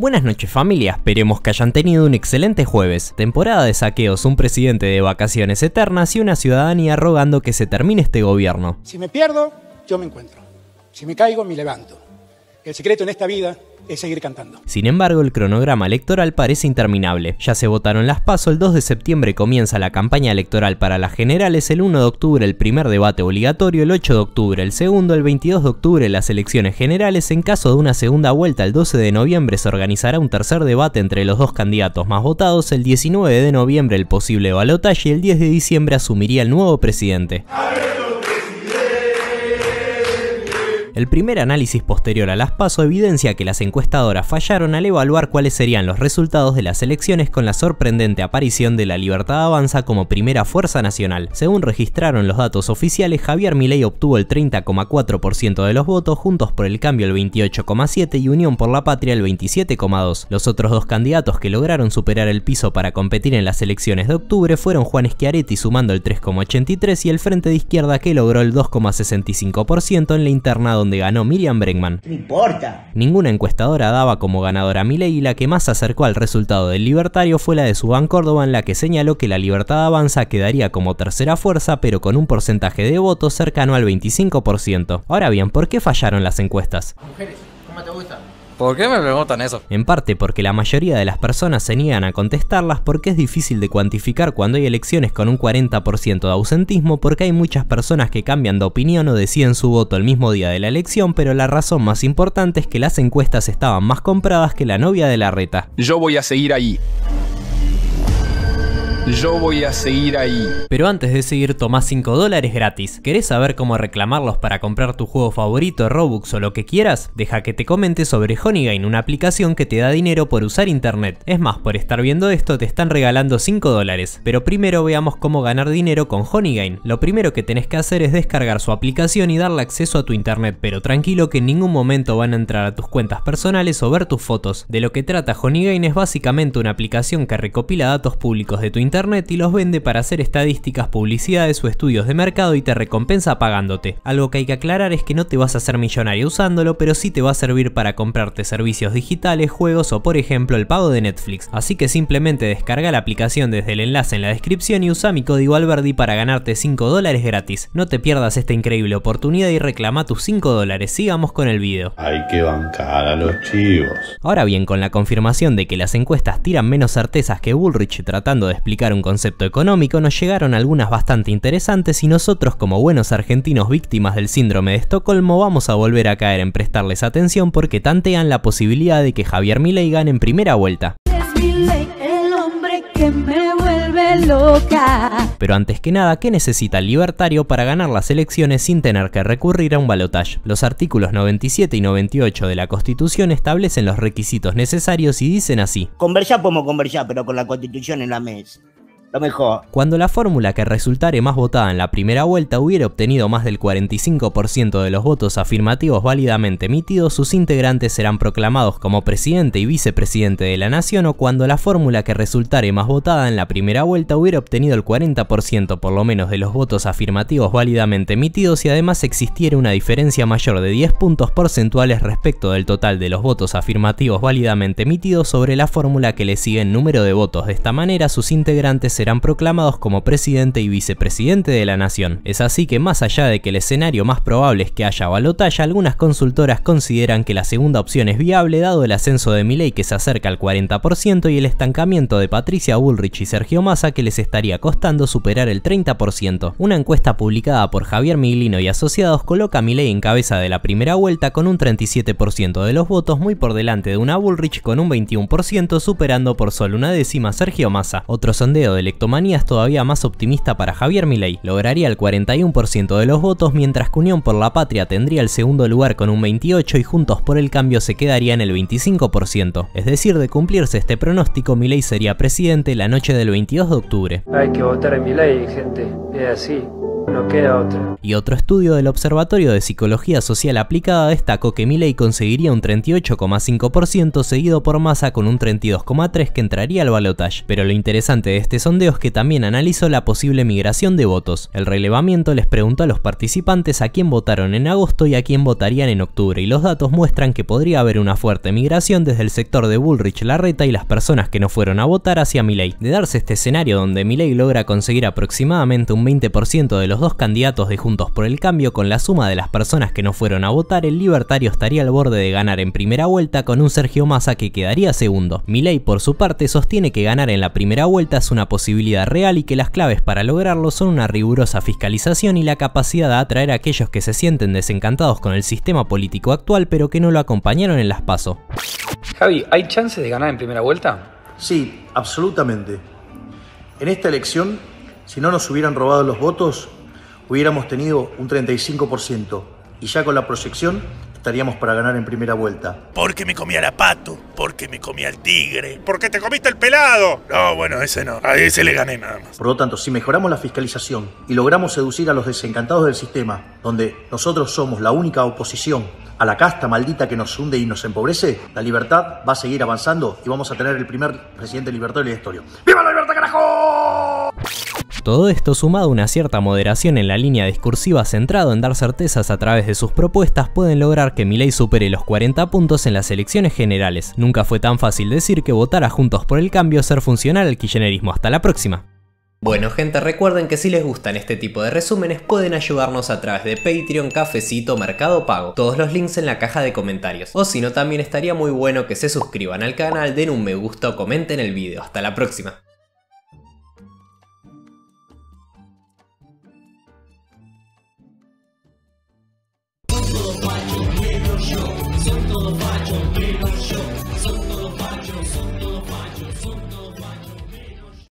Buenas noches familia, esperemos que hayan tenido un excelente jueves, temporada de saqueos, un presidente de vacaciones eternas y una ciudadanía rogando que se termine este gobierno. Si me pierdo, yo me encuentro. Si me caigo, me levanto. El secreto en esta vida seguir cantando. Sin embargo, el cronograma electoral parece interminable. Ya se votaron las pasos el 2 de septiembre comienza la campaña electoral para las generales, el 1 de octubre el primer debate obligatorio, el 8 de octubre el segundo, el 22 de octubre las elecciones generales, en caso de una segunda vuelta el 12 de noviembre se organizará un tercer debate entre los dos candidatos más votados, el 19 de noviembre el posible balotaje y el 10 de diciembre asumiría el nuevo presidente. El primer análisis posterior a las PASO evidencia que las encuestadoras fallaron al evaluar cuáles serían los resultados de las elecciones con la sorprendente aparición de la Libertad Avanza como primera fuerza nacional. Según registraron los datos oficiales, Javier Milei obtuvo el 30,4% de los votos, Juntos por el Cambio el 28,7% y Unión por la Patria el 27,2%. Los otros dos candidatos que lograron superar el piso para competir en las elecciones de octubre fueron Juan Schiaretti sumando el 3,83% y el Frente de Izquierda que logró el 2,65% en la internado donde ganó Miriam Bregman. No importa. Ninguna encuestadora daba como ganadora a Milei y la que más se acercó al resultado del libertario fue la de Subán Córdoba en la que señaló que la libertad avanza quedaría como tercera fuerza pero con un porcentaje de votos cercano al 25%. Ahora bien, ¿por qué fallaron las encuestas? Mujeres, ¿cómo te gusta? ¿Por qué me preguntan eso? En parte porque la mayoría de las personas se niegan a contestarlas porque es difícil de cuantificar cuando hay elecciones con un 40% de ausentismo porque hay muchas personas que cambian de opinión o deciden su voto el mismo día de la elección, pero la razón más importante es que las encuestas estaban más compradas que la novia de la reta. Yo voy a seguir ahí. Yo voy a seguir ahí. Pero antes de seguir tomás 5 dólares gratis. ¿Querés saber cómo reclamarlos para comprar tu juego favorito, Robux o lo que quieras? Deja que te comente sobre Honeygain, una aplicación que te da dinero por usar internet. Es más, por estar viendo esto te están regalando 5 dólares. Pero primero veamos cómo ganar dinero con Honeygain. Lo primero que tenés que hacer es descargar su aplicación y darle acceso a tu internet, pero tranquilo que en ningún momento van a entrar a tus cuentas personales o ver tus fotos. De lo que trata Honeygain es básicamente una aplicación que recopila datos públicos de tu internet internet y los vende para hacer estadísticas, publicidades o estudios de mercado y te recompensa pagándote. Algo que hay que aclarar es que no te vas a hacer millonario usándolo, pero sí te va a servir para comprarte servicios digitales, juegos o por ejemplo el pago de Netflix. Así que simplemente descarga la aplicación desde el enlace en la descripción y usa mi código Alberdi para ganarte 5 dólares gratis. No te pierdas esta increíble oportunidad y reclama tus 5 dólares. Sigamos con el video. Hay que bancar a los chivos. Ahora bien, con la confirmación de que las encuestas tiran menos certezas que Bullrich tratando de explicar un concepto económico nos llegaron algunas bastante interesantes y nosotros como buenos argentinos víctimas del síndrome de Estocolmo vamos a volver a caer en prestarles atención porque tantean la posibilidad de que Javier Milei gane en primera vuelta. Pero antes que nada, ¿qué necesita el libertario para ganar las elecciones sin tener que recurrir a un balotaje? Los artículos 97 y 98 de la Constitución establecen los requisitos necesarios y dicen así. Conversar podemos conversar, pero con la Constitución en la mesa. Cuando la fórmula que resultare más votada en la primera vuelta hubiera obtenido más del 45% de los votos afirmativos válidamente emitidos, sus integrantes serán proclamados como presidente y vicepresidente de la nación o cuando la fórmula que resultare más votada en la primera vuelta hubiera obtenido el 40% por lo menos de los votos afirmativos válidamente emitidos y además existiera una diferencia mayor de 10 puntos porcentuales respecto del total de los votos afirmativos válidamente emitidos sobre la fórmula que le sigue en número de votos. De esta manera sus integrantes serán proclamados como presidente y vicepresidente de la nación. Es así que más allá de que el escenario más probable es que haya balotalla, algunas consultoras consideran que la segunda opción es viable dado el ascenso de Milei que se acerca al 40% y el estancamiento de Patricia Bullrich y Sergio Massa que les estaría costando superar el 30%. Una encuesta publicada por Javier Miglino y asociados coloca a Milei en cabeza de la primera vuelta con un 37% de los votos muy por delante de una Bullrich con un 21% superando por solo una décima Sergio Massa. Otro sondeo del Electomanía es todavía más optimista para Javier Milei, lograría el 41% de los votos mientras que Unión por la Patria tendría el segundo lugar con un 28 y Juntos por el Cambio se quedaría en el 25%. Es decir, de cumplirse este pronóstico, Milei sería presidente la noche del 22 de octubre. Hay que votar en Milei, gente, es así. No queda otra. Y otro estudio del Observatorio de Psicología Social Aplicada destacó que Milley conseguiría un 38,5% seguido por Massa con un 32,3% que entraría al balotaje. Pero lo interesante de este sondeo es que también analizó la posible migración de votos. El relevamiento les preguntó a los participantes a quién votaron en agosto y a quién votarían en octubre y los datos muestran que podría haber una fuerte migración desde el sector de Bullrich Larreta y las personas que no fueron a votar hacia Milley. De darse este escenario donde Milley logra conseguir aproximadamente un 20% de los dos candidatos de Juntos por el Cambio, con la suma de las personas que no fueron a votar, el libertario estaría al borde de ganar en primera vuelta con un Sergio Massa que quedaría segundo. Milei, por su parte, sostiene que ganar en la primera vuelta es una posibilidad real y que las claves para lograrlo son una rigurosa fiscalización y la capacidad de atraer a aquellos que se sienten desencantados con el sistema político actual pero que no lo acompañaron en las PASO. Javi, ¿hay chances de ganar en primera vuelta? Sí, absolutamente. En esta elección, si no nos hubieran robado los votos, hubiéramos tenido un 35% y ya con la proyección estaríamos para ganar en primera vuelta. Porque me comía la pato, porque me comía el tigre, porque te comiste el pelado. No, bueno, ese no, a ese le gané nada más. Por lo tanto, si mejoramos la fiscalización y logramos seducir a los desencantados del sistema, donde nosotros somos la única oposición a la casta maldita que nos hunde y nos empobrece, la libertad va a seguir avanzando y vamos a tener el primer presidente libertario de historia. ¡Viva la libertad, carajo! Todo esto sumado a una cierta moderación en la línea discursiva centrado en dar certezas a través de sus propuestas pueden lograr que Milei supere los 40 puntos en las elecciones generales. Nunca fue tan fácil decir que votar a Juntos por el Cambio ser funcional al kirchnerismo. Hasta la próxima. Bueno gente, recuerden que si les gustan este tipo de resúmenes pueden ayudarnos a través de Patreon, Cafecito, Mercado Pago, todos los links en la caja de comentarios. O si no, también estaría muy bueno que se suscriban al canal, den un me gusta o comenten el video. Hasta la próxima. show. Son todo